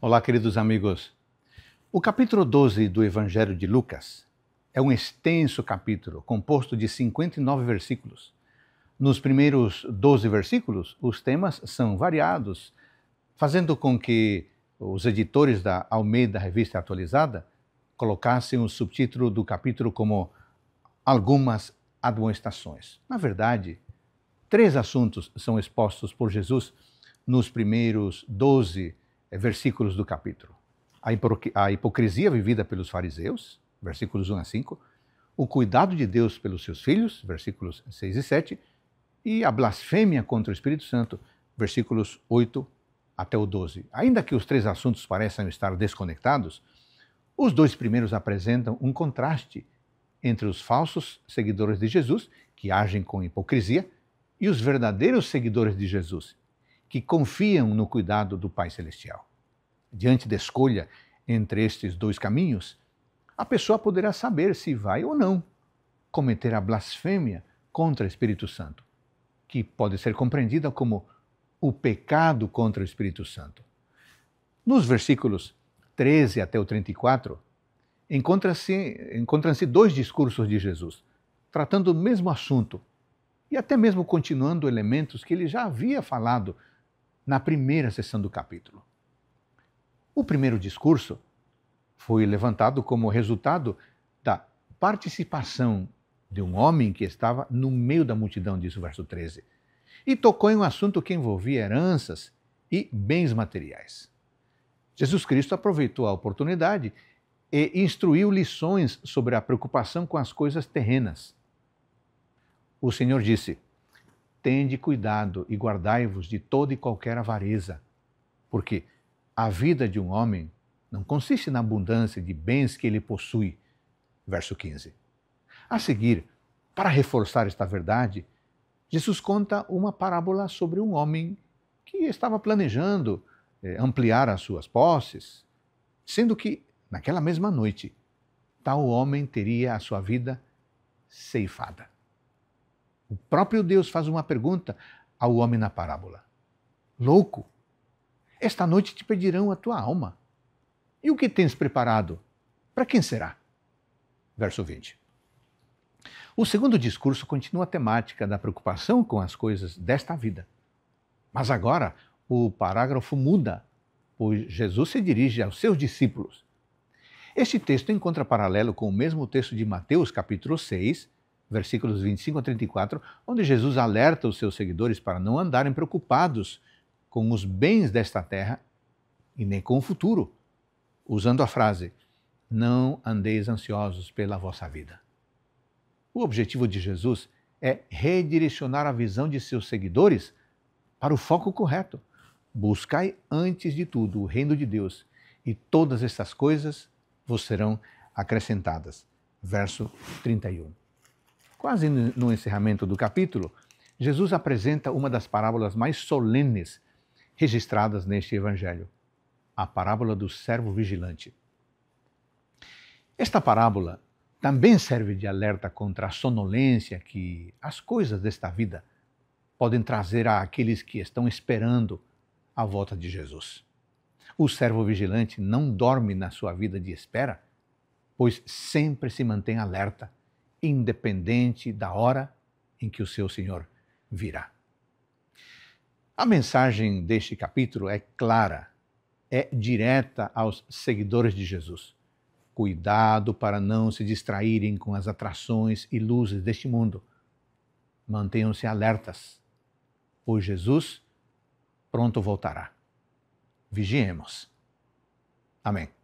Olá, queridos amigos. O capítulo 12 do Evangelho de Lucas é um extenso capítulo, composto de 59 versículos. Nos primeiros 12 versículos, os temas são variados, fazendo com que os editores da Almeida Revista Atualizada colocassem o subtítulo do capítulo como Algumas Admoestações. Na verdade, três assuntos são expostos por Jesus nos primeiros 12 versículos é versículos do capítulo. A hipocrisia vivida pelos fariseus, versículos 1 a 5, o cuidado de Deus pelos seus filhos, versículos 6 e 7, e a blasfêmia contra o Espírito Santo, versículos 8 até o 12. Ainda que os três assuntos pareçam estar desconectados, os dois primeiros apresentam um contraste entre os falsos seguidores de Jesus, que agem com hipocrisia, e os verdadeiros seguidores de Jesus, que confiam no cuidado do Pai Celestial diante da escolha entre estes dois caminhos, a pessoa poderá saber se vai ou não cometer a blasfêmia contra o Espírito Santo, que pode ser compreendida como o pecado contra o Espírito Santo. Nos versículos 13 até o 34, encontram-se encontram dois discursos de Jesus, tratando o mesmo assunto e até mesmo continuando elementos que ele já havia falado na primeira sessão do capítulo. O primeiro discurso foi levantado como resultado da participação de um homem que estava no meio da multidão, diz o verso 13, e tocou em um assunto que envolvia heranças e bens materiais. Jesus Cristo aproveitou a oportunidade e instruiu lições sobre a preocupação com as coisas terrenas. O Senhor disse: Tende cuidado e guardai-vos de toda e qualquer avareza, porque a vida de um homem não consiste na abundância de bens que ele possui. Verso 15. A seguir, para reforçar esta verdade, Jesus conta uma parábola sobre um homem que estava planejando eh, ampliar as suas posses, sendo que, naquela mesma noite, tal homem teria a sua vida ceifada. O próprio Deus faz uma pergunta ao homem na parábola: Louco, esta noite te pedirão a tua alma. E o que tens preparado? Para quem será? Verso 20. O segundo discurso continua a temática da preocupação com as coisas desta vida. Mas agora o parágrafo muda, pois Jesus se dirige aos seus discípulos. Este texto encontra paralelo com o mesmo texto de Mateus, capítulo 6, versículos 25 a 34, onde Jesus alerta os seus seguidores para não andarem preocupados com os bens desta terra e nem com o futuro, usando a frase: Não andeis ansiosos pela vossa vida. O objetivo de Jesus é redirecionar a visão de seus seguidores para o foco correto. Buscai antes de tudo o reino de Deus, e todas estas coisas vos serão acrescentadas. Verso 31. Quase no encerramento do capítulo, Jesus apresenta uma das parábolas mais solenes registradas neste Evangelho, a parábola do servo vigilante. Esta parábola também serve de alerta contra a sonolência que as coisas desta vida podem trazer àqueles que estão esperando a volta de Jesus. O servo vigilante não dorme na sua vida de espera, pois sempre se mantém alerta, independente da hora em que o seu Senhor virá. A mensagem deste capítulo é clara, é direta aos seguidores de Jesus. Cuidado para não se distraírem com as atrações e luzes deste mundo. Mantenham-se alertas, pois Jesus pronto voltará. Vigiemos. Amém.